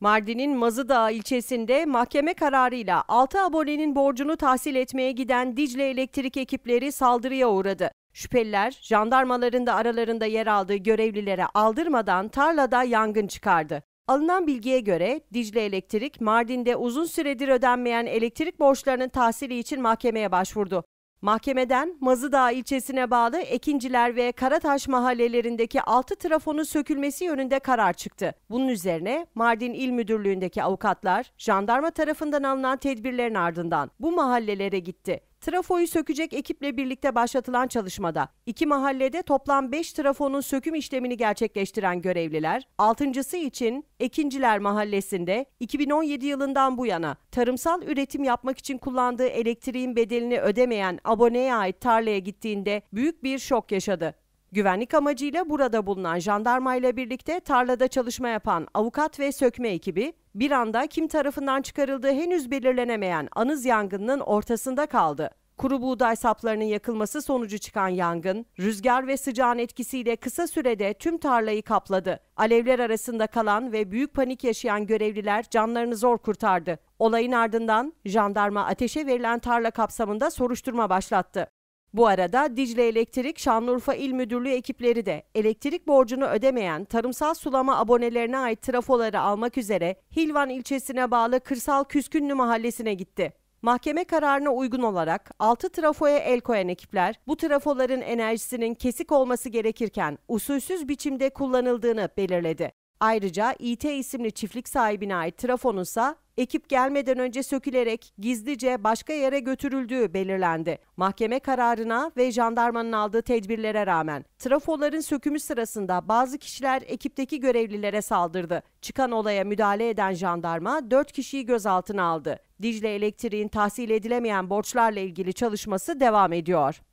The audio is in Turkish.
Mardin'in Mazıdağ ilçesinde mahkeme kararıyla 6 abonenin borcunu tahsil etmeye giden Dicle elektrik ekipleri saldırıya uğradı. Şüpheliler jandarmaların da aralarında yer aldığı görevlilere aldırmadan tarlada yangın çıkardı. Alınan bilgiye göre Dicle Elektrik, Mardin'de uzun süredir ödenmeyen elektrik borçlarının tahsili için mahkemeye başvurdu. Mahkemeden Mazıdağ ilçesine bağlı Ekinciler ve Karataş mahallelerindeki 6 trafonun sökülmesi yönünde karar çıktı. Bunun üzerine Mardin İl Müdürlüğü'ndeki avukatlar jandarma tarafından alınan tedbirlerin ardından bu mahallelere gitti. Trafoyu sökecek ekiple birlikte başlatılan çalışmada iki mahallede toplam 5 trafonun söküm işlemini gerçekleştiren görevliler, altıncısı için Ekinciler Mahallesi'nde 2017 yılından bu yana tarımsal üretim yapmak için kullandığı elektriğin bedelini ödemeyen aboneye ait tarlaya gittiğinde büyük bir şok yaşadı. Güvenlik amacıyla burada bulunan jandarma ile birlikte tarlada çalışma yapan avukat ve sökme ekibi bir anda kim tarafından çıkarıldığı henüz belirlenemeyen anız yangınının ortasında kaldı. Kuru buğday saplarının yakılması sonucu çıkan yangın, rüzgar ve sıcağın etkisiyle kısa sürede tüm tarlayı kapladı. Alevler arasında kalan ve büyük panik yaşayan görevliler canlarını zor kurtardı. Olayın ardından jandarma ateşe verilen tarla kapsamında soruşturma başlattı. Bu arada Dicle Elektrik Şanlıurfa İl Müdürlüğü ekipleri de elektrik borcunu ödemeyen tarımsal sulama abonelerine ait trafoları almak üzere Hilvan ilçesine bağlı Kırsal Küskünlü mahallesine gitti. Mahkeme kararına uygun olarak 6 trafoya el koyan ekipler bu trafoların enerjisinin kesik olması gerekirken usulsüz biçimde kullanıldığını belirledi. Ayrıca İT isimli çiftlik sahibine ait trafonunsa ekip gelmeden önce sökülerek gizlice başka yere götürüldüğü belirlendi. Mahkeme kararına ve jandarmanın aldığı tedbirlere rağmen trafoların sökümü sırasında bazı kişiler ekipteki görevlilere saldırdı. Çıkan olaya müdahale eden jandarma 4 kişiyi gözaltına aldı. Dicle Elektriğin tahsil edilemeyen borçlarla ilgili çalışması devam ediyor.